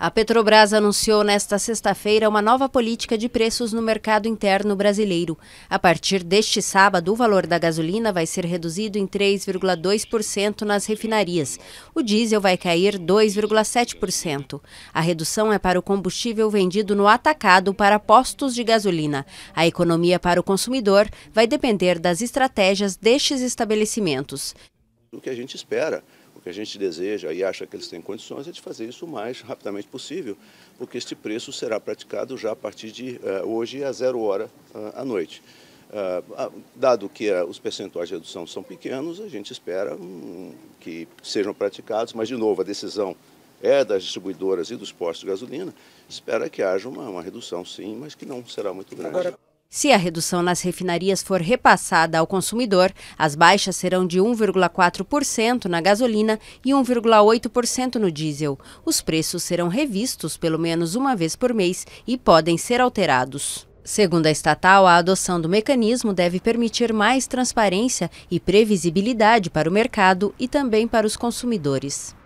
A Petrobras anunciou nesta sexta-feira uma nova política de preços no mercado interno brasileiro. A partir deste sábado, o valor da gasolina vai ser reduzido em 3,2% nas refinarias. O diesel vai cair 2,7%. A redução é para o combustível vendido no atacado para postos de gasolina. A economia para o consumidor vai depender das estratégias destes estabelecimentos. O que a gente espera o que a gente deseja e acha que eles têm condições é de fazer isso o mais rapidamente possível, porque este preço será praticado já a partir de uh, hoje a zero hora uh, à noite. Uh, dado que eh, os percentuais de redução são pequenos, a gente espera um, que sejam praticados, mas, de novo, a decisão é das distribuidoras e dos postos de gasolina, espera que haja uma, uma redução, sim, mas que não será muito grande. Agora... Se a redução nas refinarias for repassada ao consumidor, as baixas serão de 1,4% na gasolina e 1,8% no diesel. Os preços serão revistos pelo menos uma vez por mês e podem ser alterados. Segundo a estatal, a adoção do mecanismo deve permitir mais transparência e previsibilidade para o mercado e também para os consumidores.